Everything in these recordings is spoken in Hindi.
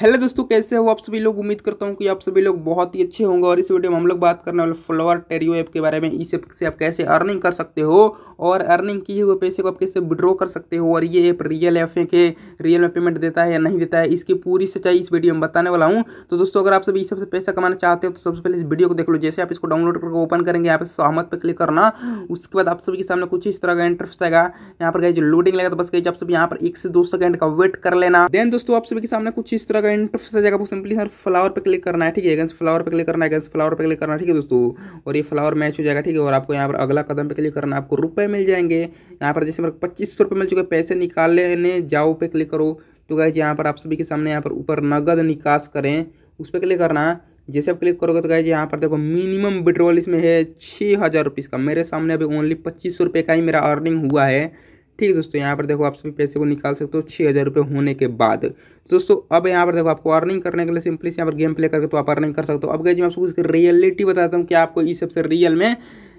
हेलो दोस्तों कैसे हो आप सभी लोग उम्मीद करता हूँ कि आप सभी लोग बहुत ही अच्छे होंगे और इस वीडियो में हम लोग बात करने वाले फ्लावर टेरियो ऐप के बारे में इस ऐप से आप कैसे अर्निंग कर सकते हो और अर्निंग किए हुए पैसे को आप कैसे विड्रॉ कर सकते हो और ये ऐप रियल ऐप है कि रियल में पेमेंट देता है या नहीं देता है इसकी पूरी सच्चाई इस वीडियो में बताने वाला हूँ तो दोस्तों अगर आप सभी इस सबसे पैसा कमाना चाहते हो तो सबसे पहले इस वीडियो को देख लो जैसे आप इसको डाउनलोड करके ओपन करेंगे यहाँ पर सहमत पर क्लिक करना उसके बाद आप सभी के सामने कुछ इस तरह का इंटरफेस आएगा यहाँ पर गई लोडिंग लगेगा तो बस गई आप सभी यहाँ पर एक से दो सेकंड का वेट कर लेना देन दोस्तों आप सभी के सामने कुछ इस तरह जाएगा इंटर से जाएगा आपको सिंपली सर फ्लावर पे क्लिक करना है ठीक है अगेंस्ट फ्लावर पे क्लिक करना है अगेंस्ट फ्लावर पे क्लिक करना है ठीक है दोस्तों और ये फ्लावर मैच हो जाएगा ठीक है और आपको यहाँ पर अगला कदम पे क्लिक करना है आपको रुपये मिल जाएंगे यहाँ पर जैसे मेरे पच्चीस सौ रुपये मिल चुके पैसे पैसे निकालने जाओ पे क्लिक करो तो गाइज यहाँ पर आप सभी के सामने यहाँ पर ऊपर नगद निकास करें उस पर क्लिक करना जैसे आप क्लिक करोगे तो गाइज यहाँ पर देखो मिनिमम विड्रॉल इसमें है छः हज़ार रुपीज़ का मेरे सामने अभी ओनली पच्चीस सौ रुपये का ही मेरा अर्निंग हुआ है ठीक है दोस्तों यहाँ पर देखो आप सभी पैसे को निकाल सकते हो छः हज़ार रुपये होने के बाद दोस्तों अब यहाँ पर देखो आपको अर्निंग करने के लिए सिंपली से यहाँ पर गेम प्ले करके तो आप अर्निंग कर सकते हो अब गए जी मैं आपको उसकी रियलिटी बताता हूँ कि आपको इस सबसे रियल में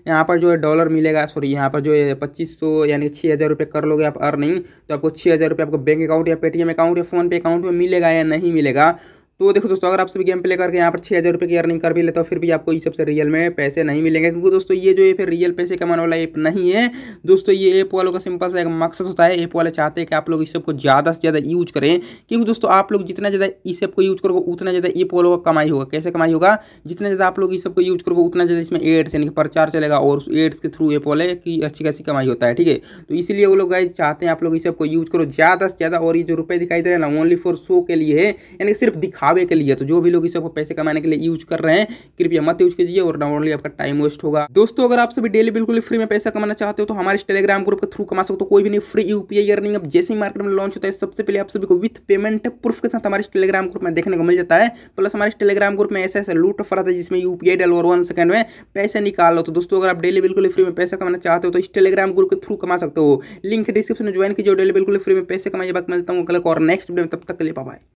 यहाँ पर जो है डॉलर मिलेगा सॉरी यहाँ पर जो है पच्चीस सौ यानी छः हज़ार रुपये कर लोगे आप अर्निंग तो आपको छः हज़ार रुपये आपको बैंक अकाउंट या पेटीएम अकाउंट या फ़ोनपे अकाउंट में मिलेगा या नहीं मिलेगा तो देखो दोस्तों अगर आप सभी गेम प्ले करके यहाँ पर छः हज़ार रुपये की अर्निंग कर भी लेते हो फिर भी आपको इस सबसे रियल में पैसे नहीं मिलेंगे क्योंकि दोस्तों ये जो ये फिर रियल पैसे कमाने वाला ऐप नहीं है दोस्तों ये ऐप वालों का सिंपल सा एक मकसद होता है ऐप वाले चाहते हैं कि आप लोग इस सबको को ज़्यादा से ज़्यादा यूज करें क्योंकि दोस्तों आप लोग जितना ज़्यादा इस ऐप को यूज करोगे उतना ज़्यादा ऐप वालों का कमाई होगा कैसे कमाई होगा जितना ज़्यादा आप लोग इस सबको यूज करोगे उतना ज़्यादा इसमें एड्स यानी कि प्रचार चलेगा और एड्स के थ्रू ऐप वाले की अच्छी खासी कमाई होता है ठीक है तो इसीलिए वो लोग चाहते हैं आप लोग इस सबको यूज करो ज़्यादा से ज़्यादा और ये जो रुपये दिखाई दे रहे हैं ना ओनली फॉर शो के लिए है यानी सिर्फ दिखा दिखावे के लिए तो जो भी लोग इस आपको पैसे कमाने के लिए यूज कर रहे हैं कृपया मत यूज कीजिए और ना ओनली आपका टाइम वेस्ट होगा दोस्तों अगर आप सभी डेली बिल्कुल फ्री में पैसा कमाना चाहते हो तो हमारे टेलीग्राम ग्रुप के थ्रू कमा सकते हो तो कोई भी नहीं फ्री यूपीआई अर्निंग अब जैसे ही मार्केट में लॉन्च होता है सबसे पहले आप सभी को विथ पेमेंट प्रूफ के साथ हमारे टेलीग्राम ग्रुप में देखने को मिल जाता है प्लस हमारे टेलीग्राम ग्रुप में ऐसा ऐसा लूट फरा था जिसमें यूपीआई डल और वन सेकंड में पैसे निकाल लो तो दोस्तों अगर आप डेली बिल्कुल फ्री में पैसा कमाना चाहते हो तो इस टेलीग्राम ग्रुप के थ्रू कमा सकते हो लिंक डिस्क्रिप्शन में ज्वाइन कीजिए डेली बिल्कुल फ्री में पैसे कमाइए बात मिलता हूँ कल और नेक्स्ट वीडियो में तब तक के लिए पाए